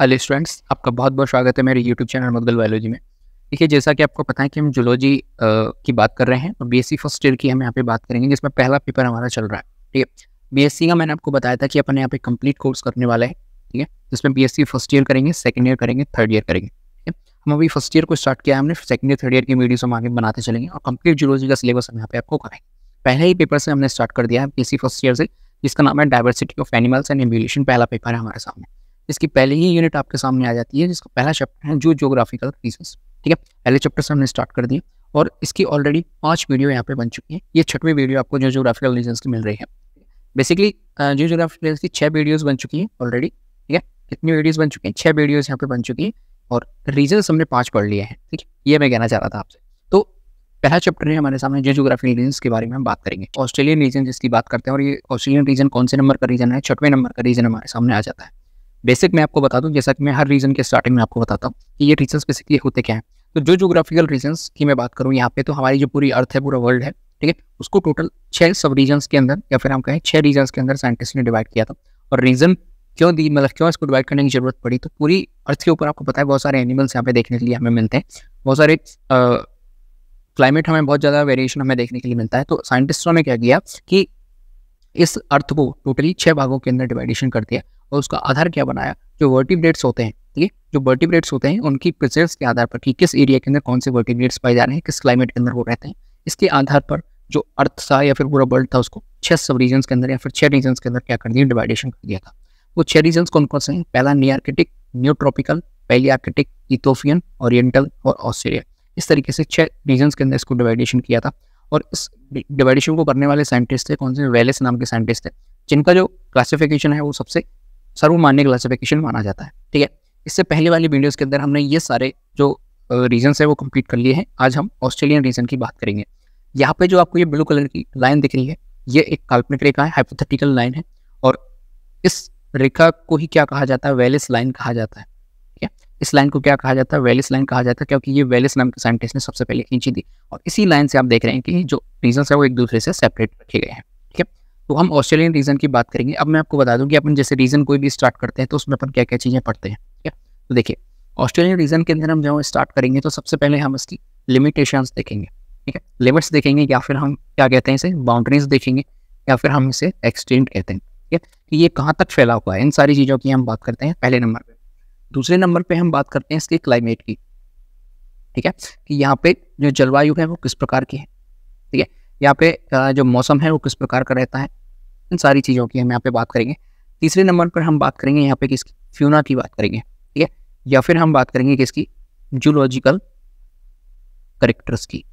hello students आपका बहुत बहुत स्वागत है मेरे यूट्यूब चैनल मुदगल बायोलॉजी में देखिए जैसा कि आपको पता है कि हम जुलॉजी की बात कर रहे हैं और बीएससी फर्स्ट ईयर की हम यहाँ पे बात करेंगे जिसमें पहला पेपर हमारा चल रहा है ठीक है बीएससी का मैंने आपको बताया था कि अपने यहाँ पे कंप्लीट कोर्स करने वाला है ठीक है जिसमें बी फर्स्ट ईयर करेंगे सेकेंड ईयर करेंगे थर्ड ईयर करेंगे ठीक है हम अभी फर्स्ट ईयर को स्टार्ट किया हमने सेकेंड ईयर थर्ड ईयर की वीडियोस हम आगे बनाते चलेंगे और कम्प्लीट जूलॉजी का सिलेबस हम यहाँ पे आपको कराएंगे पहले ही पेपर से हमने स्टार्ट कर दिया है बी फर्स्ट ईयर से जिसका नाम है diversity of animals and ambulation पहला पेपर है हमारे सामने इसकी पहले ही यूनिट आपके सामने आ जाती है जिसका पहला चैप्टर है जो जोग्राफिकल रीजन ठीक है पहले चैप्टर से हमने स्टार्ट कर दिया और इसकी ऑलरेडी पांच वीडियो यहाँ पे बन चुकी है ये छठवीं वीडियो आपको जो जोग्राफिकल रीजन की मिल रही है बेसिकली जो जोग्राफिकल रीजन की छह वीडियोज़ बन चुकी है ऑलरेडी ठीक है कितनी वीडियोज़ बन चुकी हैं छह वीडियोज़ यहाँ पे बन चुकी है और रीजन हमने पाँच पढ़ लिए हैं ठीक है ये मैं कहना चाह रहा था आपसे तो पहला चैप्टर है हमारे सामने जो जोग्राफिकल रीजन के बारे में हम बात करेंगे ऑस्ट्रेलियन रीजन जिसकी बात करते हैं और ये ऑस्ट्रेलियन रीजन कौन से नंबर का रीजन है छठवें नंबर का रीजन हमारे सामने आ जाता है बेसिक मैं आपको बता दूँ जैसा कि मैं हर रीजन के स्टार्टिंग में आपको बताता हूँ कि ये रीजन बेसिकली होते क्या हैं तो जो जोग्राफिकल रीजन्स की मैं बात करूँ यहाँ पे तो हमारी जो पूरी अर्थ है पूरा वर्ल्ड है ठीक है उसको टोटल छः सब रीजन्स के अंदर या फिर हम कहें छः रीजन्स के अंदर साइंटिस्ट ने डिवाइड किया था और रीजन क्यों दी मतलब क्यों इसको डिवाइड करने की जरूरत पड़ी तो पूरी अर्थ के ऊपर आपको पता है बहुत सारे एनिमल्स यहाँ पे देखने के लिए हमें मिलते हैं बहुत सारे क्लाइमेट हमें बहुत ज़्यादा वेरिएशन हमें देखने के लिए मिलता है तो साइंटिस्टों ने क्या किया कि इस अर्थ को टोटली छः भागों के अंदर डिवाइडेशन कर दिया और उसका आधार क्या बनाया जो वर्टिब्रेट्स होते हैं ठीक है जो वर्टिब्रेट्स होते हैं उनकी प्रिजर्व के आधार पर कि किस एरिया के अंदर कौन से वर्टिब्रेट्स पाए जा रहे हैं किस क्लाइमेट के अंदर वो रहते हैं इसके आधार पर जो अर्थ था या फिर पूरा वर्ल्ड था उसको छह सब रीजन के अंदर या फिर छह रीजन्स के अंदर क्या कर दिया डिवाइडेशन कर दिया था वो छह रीजन कौन कौन से हैं पहला Nearctic neotropical palearctic Ethiopian oriental और ऑस्ट्रेलिया इस तरीके से छह रीजन्स के अंदर इसको डिवाइडेशन किया था और इस डिवाइडेशन को करने वाले साइंटिस्ट थे कौन से वेलेस नाम के साइंटिस्ट थे जिनका जो क्लासिफिकेशन है वो सबसे सर्वमान्य क्लासिफिकेशन माना जाता है ठीक है इससे पहले वाली वीडियोस के अंदर हमने ये सारे जो रीजन है वो कंप्लीट कर लिए हैं आज हम ऑस्ट्रेलियन रीजन की बात करेंगे यहाँ पे जो आपको ये ब्लू कलर की लाइन दिख रही है ये एक काल्पनिक रेखा है हाइपोथेटिकल लाइन है और इस रेखा को ही क्या कहा जाता है वेलिस लाइन कहा जाता है ठीक है इस लाइन को क्या कहा जाता है वेलिस लाइन कहा जाता है क्योंकि ये वेलिस नाम के साइंटिस्ट ने सबसे पहले खींची थी और इसी लाइन से आप देख रहे हैं कि जो रीजन है वो एक दूसरे से सेपरेट रखे गए हैं तो हम ऑस्ट्रेलियन रीजन की बात करेंगे अब मैं आपको बता दूं कि अपन जैसे रीजन कोई भी स्टार्ट करते हैं तो उसमें अपन क्या क्या चीज़ें पढ़ते हैं ठीक है तो देखिए ऑस्ट्रेलियन रीजन के अंदर हम जब स्टार्ट करेंगे तो सबसे पहले हम इसकी लिमिटेशन देखेंगे ठीक है लिमिट्स देखेंगे या फिर हम क्या कहते हैं इसे बाउंड्रीज देखेंगे या फिर हम इसे एक्सटेंड कहते हैं ठीक है कि ये कहाँ तक फैला हुआ है इन सारी चीज़ों की हम बात करते हैं पहले नंबर पर दूसरे नंबर पर हम बात करते हैं इसके क्लाइमेट की ठीक है कि यहाँ पे जो जलवायु है वो किस प्रकार की है ठीक है यहाँ पे जो मौसम है वो किस प्रकार का रहता है इन सारी चीज़ों की हम यहाँ पे बात करेंगे तीसरे नंबर पर हम बात करेंगे यहाँ पे किसकी फ्यूना की बात करेंगे ठीक है या फिर हम बात करेंगे किसकी जूलॉजिकल करेक्टर्स की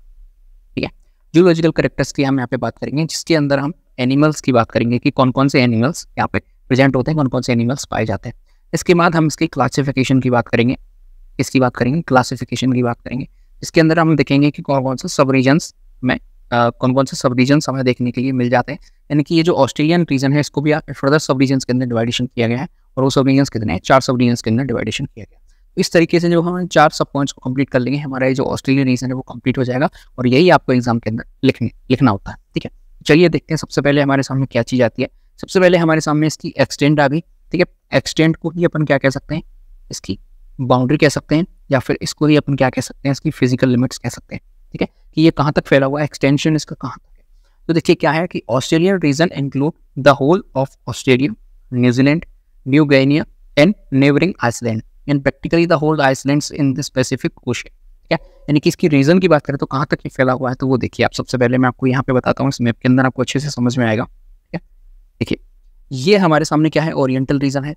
ठीक है जूलॉजिकल करेक्टर्स की हम यहाँ पे बात करेंगे जिसके अंदर हम एनिमल्स की बात करेंगे कि कौन कौन से एनिमल्स यहाँ पे प्रेजेंट होते हैं कौन कौन से एनिमल्स पाए जाते हैं इसके बाद हम इसकी क्लासिफिकेशन की बात करेंगे इसकी बात करेंगे क्लासिफिकेशन की बात करेंगे इसके अंदर हम देखेंगे कि कौन कौन से सब रीजन्स में कौन कौन से सब रीजन हमें देखने के लिए मिल जाते हैं यानी कि ये जो ऑस्ट्रेलियन रीजन है इसको भी फर्दर सब रीजन के अंदर डिवाइडेशन किया गया है और वो सब रीजन कितने हैं चार सब रीजन के अंदर डिवाइडेशन किया गया इस तरीके से जो हम चार सब पॉइंट्स को कंप्लीट कर लेंगे हमारा ये जो ऑस्ट्रेलियन रीजन है वो कंप्लीट हो जाएगा और यही आपको एग्जाम के अंदर लिखने लिखना होता है ठीक है चलिए देखते हैं सबसे पहले हमारे सामने क्या चीज़ आती है सबसे पहले हमारे सामने इसकी एक्सटेंट आ गई ठीक है एक्सटेंट को ही अपन क्या कह सकते हैं इसकी बाउंड्री कह सकते हैं या फिर इसको ही अपन क्या कह सकते हैं इसकी फिजिकल लिमिट्स कह सकते हैं ठीक है कि ये कहाँ तक फैला हुआ है एक्सटेंशन इसका कहाँ तक है तो देखिए क्या है कि Australian region include the whole of Australia New Zealand New Guinea and neighbouring island and practically the whole island in the Pacific ocean ठीक है यानी कि इसकी रीजन की बात करें तो कहाँ तक ये फैला हुआ है तो वो देखिए आप सबसे पहले मैं आपको यहाँ पे बताता हूँ इस मैप के अंदर आपको अच्छे से समझ में आएगा ठीक है देखिए ये हमारे सामने क्या है ओरिएंटल रीजन है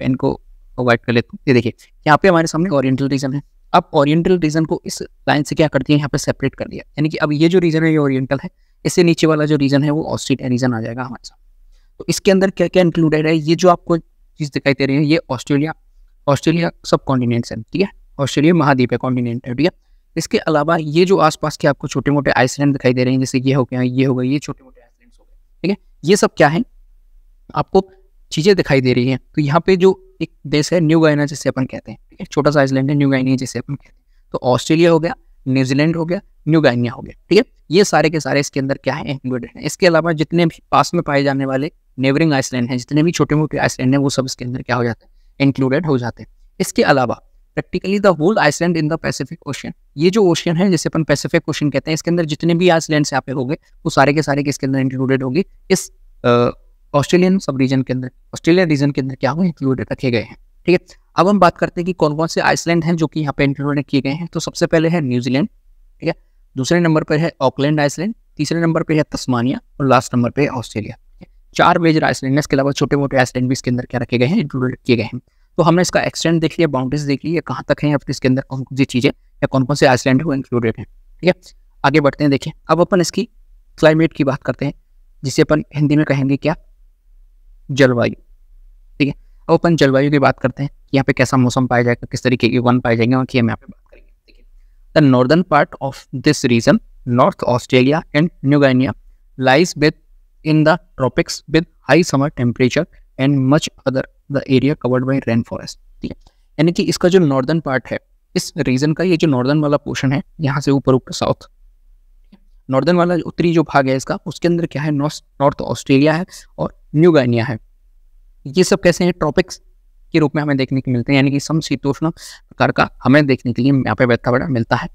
पेन को वाइट कर लेते हैं ये देखिए यहाँ पे हमारे सामने ओरिएंटल रीजन है अब ओरिएंटल रीजन को इस लाइन से क्या कर दिया यहाँ पे सेपरेट कर दिया यानी कि अब ये जो रीजन है ये ओरिएंटल है इससे नीचे वाला जो रीजन है वो ऑस्ट्रेलिया रीजन आ जाएगा हमारे साथ तो इसके अंदर क्या क्या इंक्लूडेड है ये जो आपको चीज़ दिखाई दे रही है ये ऑस्ट्रेलिया ऑस्ट्रेलिया सब कॉन्टिनेंट है ठीक है ऑस्ट्रेलिया महाद्वीप है कॉन्टिनेंट है ठीक है इसके अलावा ये जो आसपास के आपको छोटे मोटे आइसलैंड दिखाई दे रहे हैं जैसे ये हो गया ये हो गया ये छोटे मोटे आइसलैंड हो गए ठीक है ये सब क्या है आपको चीज़ें दिखाई दे रही हैं तो यहाँ पे जो एक देश है न्यू गायना जिसे अपन कहते हैं एक छोटा सा आइसलैंड है न्यू गायनिया जिसे अपन कहते हैं तो ऑस्ट्रेलिया हो गया न्यूजीलैंड हो गया न्यू गायनिया हो गया ठीक है ये सारे के सारे इसके अंदर क्या है इंक्लूडेड है इसके अलावा जितने भी पास में पाए जाने वाले नेबरिंग आइसलैंड हैं जितने भी छोटे मोटे आइसलैंड हैं वो सब इसके अंदर क्या हो जाते हैं इंक्लूडेड हो जाते हैं इसके अलावा practically the whole island in the Pacific ocean ये जो ओशन है जिसे अपन पैसिफिक ओशन कहते हैं इसके अंदर जितने भी आइसलैंड यहाँ पे होंगे वो सारे के सारे के इसके अंदर इंक्लूडेड होंगे इस ऑस्ट्रेलियन सब रीजन के अंदर ऑस्ट्रेलियन रीजन के अंदर क्या हुए इंक्लूडेड रखे गए हैं ठीक है अब हम बात करते हैं कि कौन कौन से आइसलैंड हैं जो कि यहाँ पे इंक्लूडेड किए गए हैं तो सबसे पहले है न्यूजीलैंड ठीक है दूसरे नंबर पर है ऑकलैंड आइसलैंड तीसरे नंबर पर है तस्मानिया और लास्ट नंबर पर है ऑस्ट्रेलिया चार मेजर आइसलैंड है इसके अलावा छोटे मोटे आइसलैंड भी इसके अंदर क्या रखे गए हैं इंक्लूडेड किए गए हैं तो हमने इसका एक्सटेंड देख लिया बाउंड्रीज देख ली कहाँ तक है इसके अंदर कौन कौन सी चीज़ें या कौन कौन से आइसलैंड वो इंक्लूडेड है ठीक है आगे बढ़ते हैं देखिए अब अपन इसकी क्लाइमेट की बात करते हैं जिसे अपन हिंदी में कहेंगे क्या जलवायु ठीक है अब अपन जलवायु की बात करते हैं यहाँ पे कैसा मौसम पाया जाएगा किस तरीके के वन पाए जाएंगे की हम यहाँ पे बात करेंगे ठीक है the northern part of this region north Australia and New Guinea lies within the tropics with high summer temperature and much other the area covered by rain forest ठीक है यानी कि इसका जो नॉर्दर्न पार्ट है इस रीजन का ये जो नॉर्दर्न वाला पोर्शन है यहाँ से ऊपर ऊपर साउथ नॉर्दर्न वाला उत्तरी जो भाग है इसका उसके अंदर क्या है नॉर्थ ऑस्ट्रेलिया है और न्यूगानिया है ये सब कैसे हैं ट्रॉपिक्स के रूप में हमें देखने को मिलते हैं यानी कि समशीतोष्ण प्रकार का हमें देखने के लिए यहाँ पे बैठा मिलता है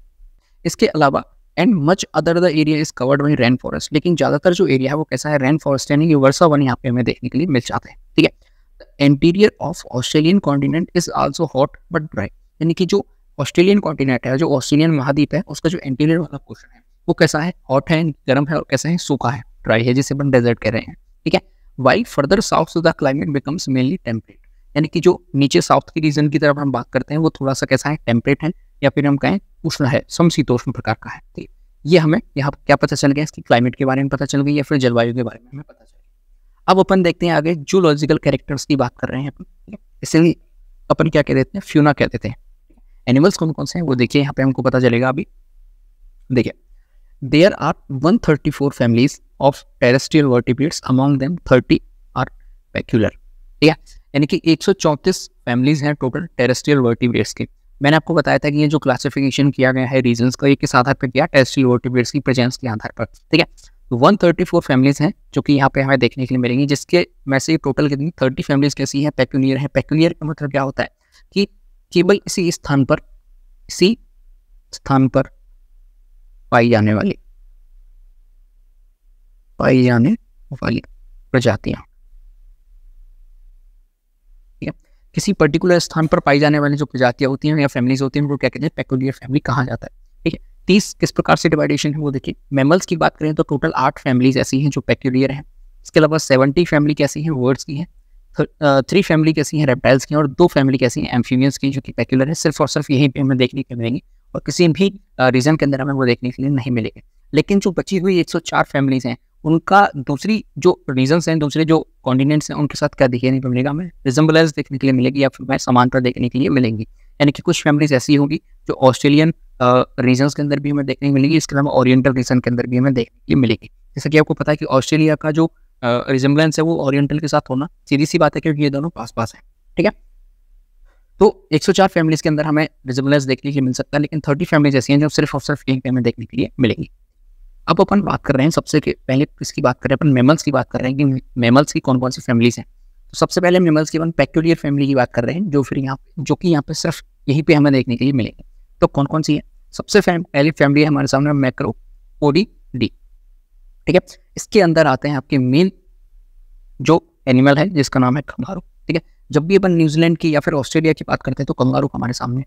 इसके अलावा and much other the area is covered by rain forest लेकिन ज़्यादातर जो एरिया है वो कैसा है रेन फॉरेस्ट यानी कि वर्षा वन यहाँ पे हमें देखने के लिए मिल जाते हैं ठीक है interior of Australian continent is also hot but dry यानी कि जो ऑस्ट्रेलियन कॉन्टिनेंट है जो ऑस्ट्रेलियन महाद्वीप है उसका जो एंटीरियर वाला क्वेश्चन है वो कैसा है हॉट है गर्म है और कैसा है सूखा है ड्राई है जिसे अपन डेजर्ट कह रहे हैं ठीक है why further south the climate becomes mainly temperate यानी कि जो नीचे साउथ के रीजन की तरफ हम बात करते हैं वो थोड़ा सा कैसा है टेम्परेट है या फिर हम कहें उष्ण है समशीतोष्ण प्रकार का है ठीक ये हमें यहाँ क्या पता चल गया इसकी क्लाइमेट के बारे में पता चल गई या फिर जलवायु के बारे में हमें पता चल गया अब अपन देखते हैं आगे जूलॉजिकल कैरेक्टर्स की बात कर रहे हैं अपन इसलिए अपन क्या कह देते हैं फ्यूना कह देते हैं एनिमल्स कौन कौन से हैं वो देखिए यहाँ पे हमको पता चलेगा अभी देखिए there are 134 families of terrestrial vertebrates among them 30 are peculiar ठीक है यानी कि 134 फैमिलीज हैं टोटल टेरेस्ट्रियल वर्टिब्रेट्स के मैंने आपको बताया था कि ये जो क्लासिफिकेशन किया गया है रीजन का ये किस आधार पर किया टेरेस्ट्रियल वर्टिब्रेट्स की प्रेजेंस के आधार पर ठीक है तो 134 फैमिलीज हैं जो कि यहाँ पे हमें देखने के लिए मिलेंगी जिसके में से टोटल कितनी थर्टी फैमिलीज कैसी हैं पैक्यूनियर है पैक्यूनियर का मतलब क्या होता है कि केवल इसी स्थान पर इसी स्थान पर पाई जाने वाली पाई जाने वाली प्रजातियां किसी पर्टिकुलर स्थान पर पाई जाने वाली जो प्रजातियां होती हैं या फैमिलीज होती हैं उनको क्या कहते हैं पेकुलियर फैमिली कहा जाता है ठीक है तीस किस प्रकार से डिवाइडेशन है वो देखिए मेमल्स की बात करें तो टोटल आठ फैमिलीज ऐसी हैं जो पेक्यूलियर हैं इसके अलावा सेवेंटी फैमिली कैसी हैं वर्ड्स की हैं थ्री फैमिली कैसी हैं रेप्टाइल्स की हैं और दो फैमिली कैसी हैं एम्फीवियंस की जो कि पेक्यूलर है सिर्फ और सिर्फ यहीं पर हमें देखने को मिलेंगे और किसी भी रीजन के अंदर हमें वो देखने के लिए नहीं मिलेंगे लेकिन जो बची हुई एक फैमिलीज हैं उनका दूसरी जो रीजन हैं दूसरे जो कॉन्टिनेंट्स हैं उनके साथ क्या देखने को मिलेगा हमें रिजम्बलेंस देखने के लिए मिलेगी या फिर हमें समानता देखने के लिए मिलेंगी यानी कि कुछ फैमिलीज ऐसी होंगी जो ऑस्ट्रेलियन रीजन के अंदर भी हमें देखने को मिलेगी इसके अलावा ओरिएंटल रीजन के अंदर भी हमें देखने के लिए मिलेगी जैसा कि आपको पता है कि ऑस्ट्रेलिया का जो रिजम्बलेंस है वो ओरिएंटल के साथ होना सीधी सी बात है क्योंकि ये दोनों पास पास है ठीक है तो 104 फैमिलीज के अंदर हमें रिजर्वलेंस देखने के लिए मिल सकता है लेकिन 30 फैमिलीज ऐसी हैं जो सिर्फ और सिर्फ एक पेमेंट देखने के लिए मिलेंगी अब अपन बात कर रहे हैं सबसे पहले किसकी बात कर रहे हैं अपन मेमल्स की बात कर रहे हैं कि मेमल्स की कौन कौन सी फैमिलीज हैं तो सबसे पहले मेमल्स की अपन पैक्यूलियर फैमिली की बात कर रहे हैं जो फिर यहाँ जो कि यहाँ पर सिर्फ यहीं पर हमें देखने के लिए मिलेंगे तो कौन कौन सी है सबसे पहली फैमिली है हमारे सामने मैक्रो ओडी डी ठीक है इसके अंदर आते हैं आपके मेन जो एनिमल है जिसका नाम है खमारो जब भी अपन न्यूजीलैंड की या फिर ऑस्ट्रेलिया की बात करते हैं तो कंगारू हमारे सामने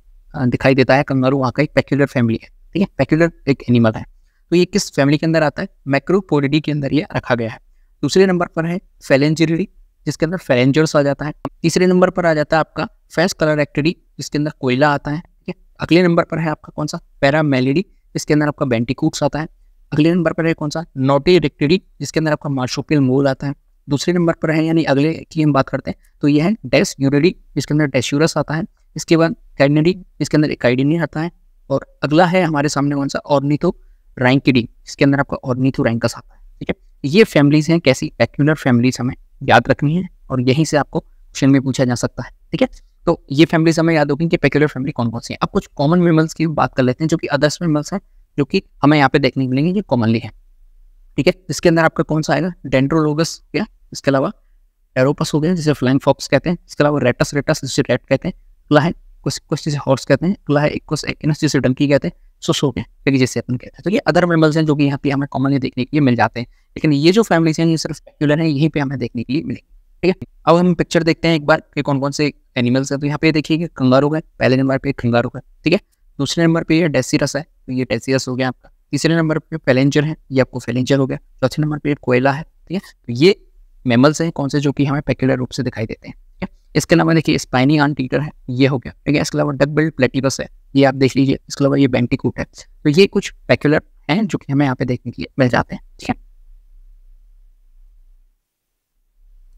दिखाई देता है कंगारू वहाँ का एक पैक्यूलर फैमिली है ठीक है पैक्यूलर एक एनिमल है तो ये किस फैमिली के अंदर आता है मैक्रोपोलिडी के अंदर ये रखा गया है दूसरे नंबर पर है फेलेंजरी जिसके अंदर फेलेंजर्स आ जाता है तीसरे नंबर पर आ जाता है आपका फैस कलर एक्टरी जिसके अंदर कोयला आता है ठीक है अगले नंबर पर है आपका कौन सा पैरामेलिडी जिसके अंदर आपका बेंटिकूट्स आता है अगले नंबर पर है कौन सा नोटी रिक्टेडी जिसके अंदर आपका मार्शोपियल मोल आता है दूसरे नंबर पर है यानी अगले की हम बात करते हैं तो यह है डेस यूरेडिक इसके अंदर डेस्यूरस आता है इसके बाद कैडनरी इसके अंदर काइडिनी आता है और अगला है हमारे सामने कौन सा ऑर्निथो रैंकिडी इसके अंदर आपका ऑर्निथो रैंकस आता है ठीक है ये फैमिलीज हैं कैसी एक्यूलर फैमिलीज हमें याद रखनी है और यहीं से आपको क्वेश्चन में पूछा जा सकता है ठीक है तो ये फैमिली हमें याद होगी कि पेक्यूलर फैमिली कौन कौन सी है अब कुछ कॉमन मेमल्स की बात कर लेते हैं जो कि अदर्स मेमल्स हैं जो कि हमें यहाँ पे देखने मिलेंगे ये कॉमनली है ठीक है इसके अंदर आपका कौन सा आएगा डेंड्रोलोगस या इसके अलावा एरोपस हो गया जिसे फ्लाइंग फॉक्स कहते हैं इसके अलावा रेटस रेटस जिसे रेट कहते हैं अगला है कुछ जिसे हॉर्स कहते हैं अगला है कुछ इनस जिसे डंकी कहते हैं सो सो गए जैसे अपन कहते हैं तो ये अदर मेमल्स हैं जो कि यहाँ पे हमें कॉमनली देखने के लिए मिल जाते हैं लेकिन ये जो फैमिलीज हैं ये सिर्फ स्पेक्युलर हैं यहीं पे हमें देखने के लिए मिलेंगे ठीक है अब हम पिक्चर देखते हैं एक बार कि कौन कौन से एनिमल्स हैं तो यहाँ पे देखिए कंगारू है पहले नंबर पे कंगारू है ठीक है दूसरे नंबर पे यह डेसीरस है तो ये डेसीरस हो गया आपका तीसरे नंबर पर फेलेंजर है ये आपको फेलेंजर हो गया चौथे नंबर पर कोयला है ठीक है तो ये मेमल्स हैं कौन से जो कि हमें पैक्यूलर रूप से दिखाई देते हैं इसके अलावा देखिए स्पाइनी आन टीटर है ये हो गया ठीक है इसके अलावा डक बिल्ड प्लेटिबस है ये आप देख लीजिए इसके अलावा ये बैंटिकूट है तो ये कुछ पैक्यूलर हैं जो कि हमें यहाँ पे देखने के लिए मिल जाते हैं ठीक है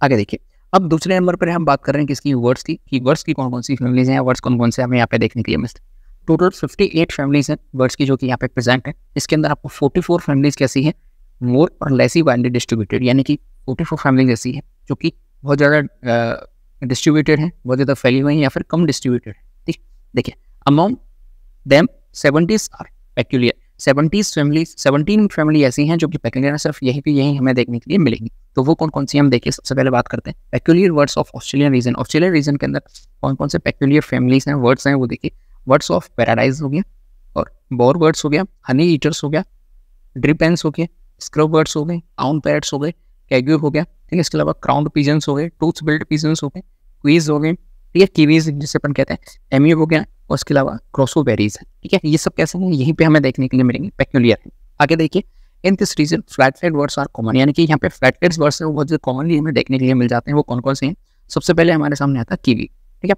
आगे देखिए अब दूसरे नंबर पर हम बात कर रहे हैं किसकी वर्ड्स की कि वर्ड्स की कौन कौन सी फैमिलीज हैं वर्ड्स कौन कौन से हमें यहाँ पे देखने के लिए मिलते हैं टोटल 58 फैमिलीज हैं वर्ड्स की जो कि यहाँ पे प्रेजेंट है इसके अंदर आपको 44 फैमिलीज कैसी है मोर और लेसी वाइडली डिस्ट्रीब्यूटेड यानी कि फोर्टी फोर फैमिली ऐसी है जो कि बहुत ज़्यादा डिस्ट्रीब्यूटेड है बहुत ज़्यादा फैली हुई है या फिर कम डिस्ट्रीब्यूटेड है ठीक देखिए among them seventies are peculiar seventies family seventeen family ऐसी हैं जो कि पैक्यूलियर सिर्फ यही पे यही हमें देखने के लिए मिलेंगी तो वो कौन कौन सी हम देखिए सबसे पहले बात करते हैं peculiar birds of Australian region Australian region के अंदर कौन कौन से पैक्यूलियर फैमिलीज हैं वर्ड्स हैं वो देखिए वर्ड्स ऑफ पैराडाइज हो गया और बोर वर्ड्स हो गया हनी ईटर्स हो गया ड्रिप ड्रिपेंस हो गए स्क्रब वर्ड्स हो गए आउन पैरट्स हो गए कैग्यूर हो गया ठीक है इसके अलावा क्राउंड पिजन्स हो गए टूथ बिल्ड पिजन्स हो गए क्वीज हो गए ठीक है कीवीज जिसे अपन कहते हैं एमयू हो गया और इसके अलावा क्रोसो बेरीज है ठीक है ये सब कैसे हैं यहीं पे हमें देखने के लिए मिलेंगे पेक्यूलियर आगे देखिए in this region flightless birds are common यानी कि यहाँ पे फ्लैटलेट्स वर्ड्स है वो बहुत कॉमनली हमें देखने के लिए मिल जाते हैं वो कौन कौन से हैं सबसे पहले हमारे सामने आता है कीवी ठीक है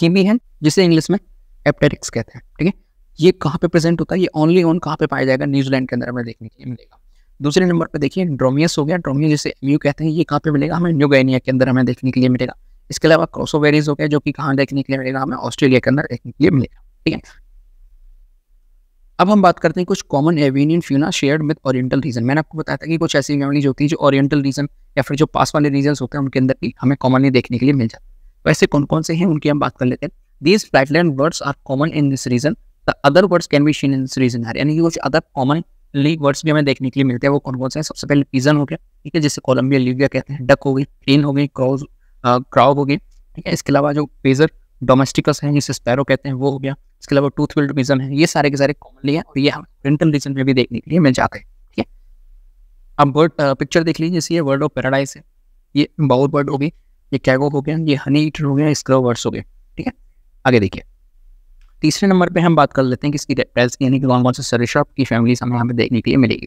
कीवी है जिसे इंग्लिश में एप्टेरिक्स कहते हैं ठीक है ये कहाँ पे प्रेजेंट होता है ये ओनली ऑन कहाँ पे पाया जाएगा न्यूजीलैंड के अंदर हमें देखने के लिए मिलेगा दूसरे नंबर पर देखिए ड्रोमियस हो गया ड्रोमियस जिसे म्यू कहते हैं ये कहाँ पे मिलेगा हमें न्यूगैनिया के अंदर हमें देखने के लिए मिलेगा इसके अलावा क्रोसोवेरीज हो गया जो कि कहाँ देखने के लिए मिलेगा हमें ऑस्ट्रेलिया के अंदर देखने के लिए मिलेगा ठीक है अब हम बात करते हैं कुछ common avian fauna shared with oriental region मैंने आपको बताया था कि कुछ ऐसी फैमिली जो होती है जो ओरिएंटल रीजन या फिर जो पास वाले रीजन होते हैं उनके अंदर भी हमें कॉमनली देखने के लिए मिल जाते हैं वैसे कौन कौन से हैं उनकी हम बात कर लेते हैं these flightless birds are common in this region the other birds can be seen in this region यानी कि कुछ अदर कॉमन लीग वर्ड्स भी हमें देखने के लिए मिलते हैं वो कौन कौन से सबसे पहले पिजन हो गया ठीक है जिसे कोलम्बिया लीविया कहते हैं डक हो गई क्रीन हो गई क्राउज क्राउ हो गई ठीक है इसके अलावा जो पेजर डोमेस्टिकस हैं जिसे स्पैरो कहते हैं वो हो गया इसके अलावा टूथ फिल्ड पिजन है ये सारे के सारे कॉमनली हैं और ये हम प्रिंटन रीजन में भी देखने के लिए मिल जाते हैं ठीक है अब बर्ड पिक्चर देख लीजिए जैसे ये वर्ड ऑफ पैराडाइज है ये बाउल बर्ड हो गई ये कैगो हो गया ये हनी ईटर हो गया इसके वर्ड्स हो गए ठीक है आगे देखिए तीसरे नंबर पे हम बात कर लेते हैं किसकी पेयर्स की यानी कि कौन कौन से सरिशप की फैमिलीज हमें यहाँ पे देखने के लिए मिलेगी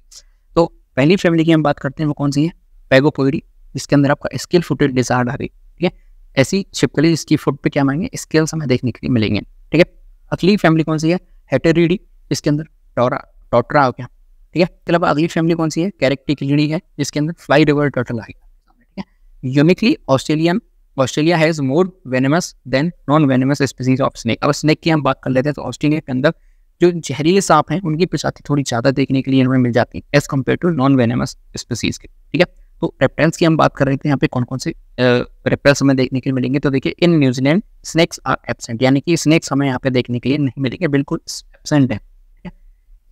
तो पहली फैमिली की हम बात करते हैं वो कौन सी है पैगोपोइडी जिसके अंदर आपका स्किल फुटेड डिजार्ड आ रही ठीक है ऐसी छिपकली जिसकी फुट पर क्या मांगे स्किल्स हमें देखने के लिए मिलेंगे ठीक है अगली फैमिली कौन सी है हेटेरीडी जिसके अंदर टोरा टोटरा हो गया ठीक है इसके मतलब अलावा अगली फैमिली कौन सी है कैरेक्टिकलीडी है जिसके अंदर फ्लाई रिवर टोटल आ गया ठीक है uniquely Australian Australia has more venomous than non venomous species of snake अब स्नैक की हम बात कर लेते हैं तो ऑस्ट्रेलिया के अंदर जो जहरीले सांप हैं उनकी प्रजाति थोड़ी ज़्यादा देखने के लिए हमें मिल जाती है as compare to non venomous species के ठीक है तो रेप्टाइल्स की हम बात कर रहे थे यहाँ पे कौन कौन से रेप्टाइल्स हमें देखने के लिए मिलेंगे तो देखिए in New Zealand snakes are absent यानी कि स्नैक्स हमें यहाँ पे देखने के लिए नहीं मिलेंगे बिल्कुल एबसेंट है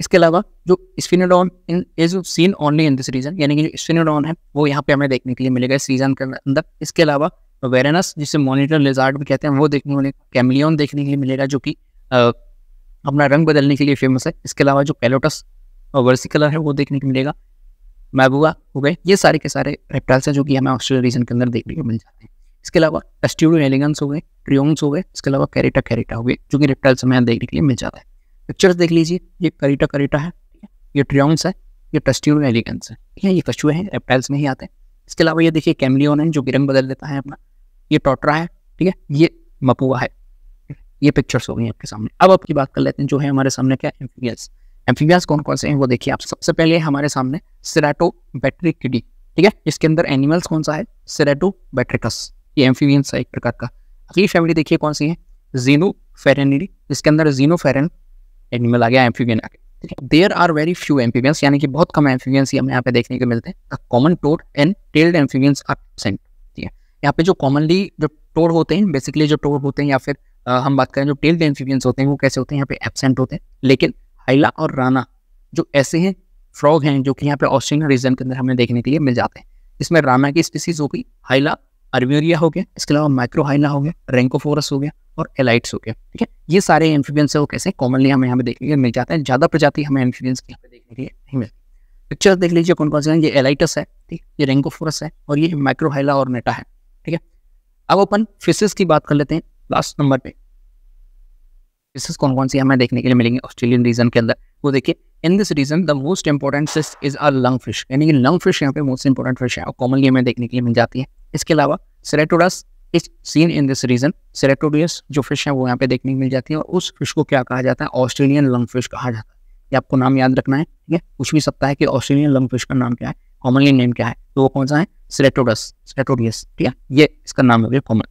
इसके अलावा जो Sphenodon in is seen only in this region यानी कि जो स्पिनोडॉन है वो यहाँ पे हमें देखने के लिए मिलेगा इस रीजन के अंदर इसके अलावा वेरेनस जिसे मोनिटर लेजार्ड भी कहते हैं वो देखने वाले कैमलियन देखने के लिए मिलेगा जो कि अपना रंग बदलने के लिए फेमस है इसके अलावा जो पेलोटस वर्सी कलर है वो देखने को मिलेगा मैबुआ हो गए ये सारे के सारे रेप्टाइल्स हैं जो कि हमें ऑस्ट्रेलिया रीजन के अंदर देखने को मिल जाते हैं इसके अलावा एस्ट्यूडो एलिगंस हो गए ट्रियोन्स हो गए इसके अलावा कैरेटा कैरेटा हो गए जो कि रेप्टाइल्स हमें यहाँ देखने के लिए मिल जाता है पिक्चर्स देख लीजिए ये करीटा करीटा है ये ट्रियोम्स है ये टस्ट्यूडो एलिगंस है ठीक है ये कछुए हैं रेप्टाइल्स में ही आते हैं इसके अलावा ये देखिए कैमलियन है जो कि रंग बदल देता है अपना ये टोटरा है ठीक है ये मपुआ है ये पिक्चर्स हो गई आपके सामने अब आपकी बात कर लेते हैं जो है हमारे सामने क्या एम्फीबियस एम्फीबियस कौन कौन से हैं वो देखिए आप सबसे पहले हमारे सामने सिराटो बैटरी किडी ठीक है इसके अंदर एनिमल्स कौन सा है सिराटो बैट्रिकस ये एम्फीबियंस है एक प्रकार का अगली फैमिली देखिए कौन सी है जीनो फेरेनिडी इसके अंदर जीनो फेरन एनिमल आ गया एम्फीबियन आ गया there are very few amphibians यानी कि बहुत कम एम्फीबियंस ही हमें यहाँ पे देखने को मिलते हैं common toad and tailed amphibians are absent यहाँ पे जो कॉमनली जो टोर होते हैं बेसिकली जो टोर होते हैं या फिर आ, हम बात करें जो टेल्ड एम्फीबियंस होते हैं वो कैसे होते हैं यहाँ पे एबसेंट होते हैं लेकिन हाइला और राना जो ऐसे हैं फ्रॉग हैं जो कि यहाँ पे ऑस्ट्रेलियन रीजन के अंदर हमें देखने के लिए मिल जाते हैं इसमें राना की स्पीसीज हो गई हाइला अर्म्यूरिया हो गया इसके अलावा माइक्रो हाइला हो गया रेंकोफोरस हो गया और एलाइट्स हो गया ठीक है ये सारे एम्फीबियंस है वो कैसे कॉमनली हमें यहाँ पे देखने के लिए मिल जाते हैं ज़्यादा प्रजाति हमें एम्फीबियंस के यहाँ पे देखने के लिए नहीं मिलती पिक्चर देख लीजिए कौन कौन से हैं ये एलाइटस है ठीक ये रेंकोफोरस है और ये माइक्रोहाइला और नेटा है ठीक है अब अपन फिशेस की बात कर लेते हैं लास्ट नंबर पे फिशेस कौन कौन सी हमें देखने के लिए मिलेंगे ऑस्ट्रेलियन रीजन के अंदर वो देखिए in this region the most important fish is a lung fish यानी कि लंग फिश यहाँ पे मोस्ट इंपॉर्टेंट फिश है और कॉमनली हमें देखने के लिए मिल जाती है इसके अलावा Ceratodus is seen in this region Ceratodus जो फिश है वो यहाँ पे देखने को मिल जाती है और उस फिश को क्या कहा जाता है ऑस्ट्रेलियन लंग फिश कहा जाता है ये आपको नाम याद रखना है ठीक है कुछ भी सकता है कि ऑस्ट्रेलियन लंग फिश का नाम क्या है कॉमनली नेम क्या है तो वो कौन सा है सिलेटोडस सिलेटोडियस ठीक है ये इसका नाम हो गया common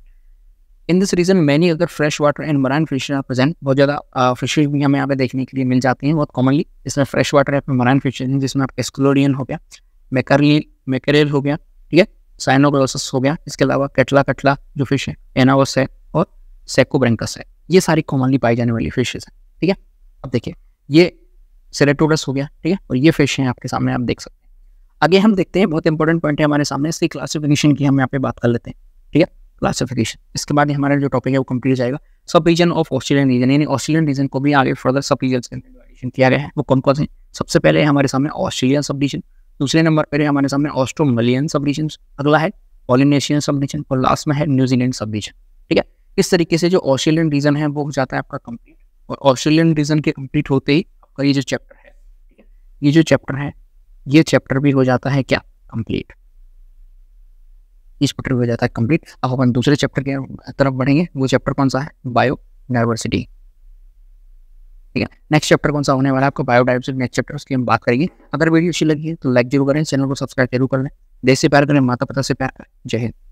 in this region many अगर fresh water and marine fishes are present बहुत ज़्यादा फिशेज भी हमें यहाँ पे देखने के लिए मिल जाती हैं बहुत कॉमनली इसमें फ्रेश वाटर है मराइन फिशेज हैं जिसमें आपका एक्सक्लोरियन हो गया मेकरली मेकरेल हो गया ठीक है साइनोग्लोसस हो गया इसके अलावा कटला कटला जो फिश है एनावस है और सेकोब्रेंकस है ये सारी कॉमनली पाई जाने वाली फिशेज हैं ठीक है अब देखिए ये सेरेटोडस हो गया ठीक है और ये फिश हैं आपके सामने आप देख सकते हैं आगे हम देखते हैं बहुत इंपॉर्टेंट पॉइंट है हमारे सामने इसकी क्लासिफिकेशन की हम यहाँ पे बात कर लेते हैं ठीक है क्लासिफिकेशन इसके बाद हमारा जो टॉपिक है वो कंप्लीट जाएगा sub region of Australian region यानी ऑस्ट्रेलियन रीजन को भी आगे फर्दर सब रीजन के अंदर किया गया है वो कौन कौन से सबसे पहले हमारे सामने ऑस्ट्रेलियन सब रीजन दूसरे नंबर पर हमारे सामने ऑस्ट्रोमलियन सब रीजन अगला है पॉलिनेशियन सब रीजन और लास्ट में है न्यूजीलैंड सब रीजन ठीक है इस तरीके से जो ऑस्ट्रेलियन रीजन है वो हो जाता है आपका कंप्लीट और ऑस्ट्रेलियन रीजन के कंप्लीट होते ही आपका ये जो चैप्टर है ये जो चैप्टर है ये चैप्टर भी हो जाता है क्या कंप्लीट इस चैप्टर हो जाता है कंप्लीट अब अपन दूसरे चैप्टर के तरफ बढ़ेंगे वो चैप्टर कौन सा है बायो डाइवर्सिटी ठीक है नेक्स्ट चैप्टर कौन सा होने वाला है आपको बायो डाइवर्सिटी नेक्स्ट चैप्टर उसकी हम बात करेंगे अगर वीडियो अच्छी लगी तो लाइक जरूर करें चैनल को सब्सक्राइब जरूर कर लें देश से प्यार करें माता पिता से प्यार करें जय हिंद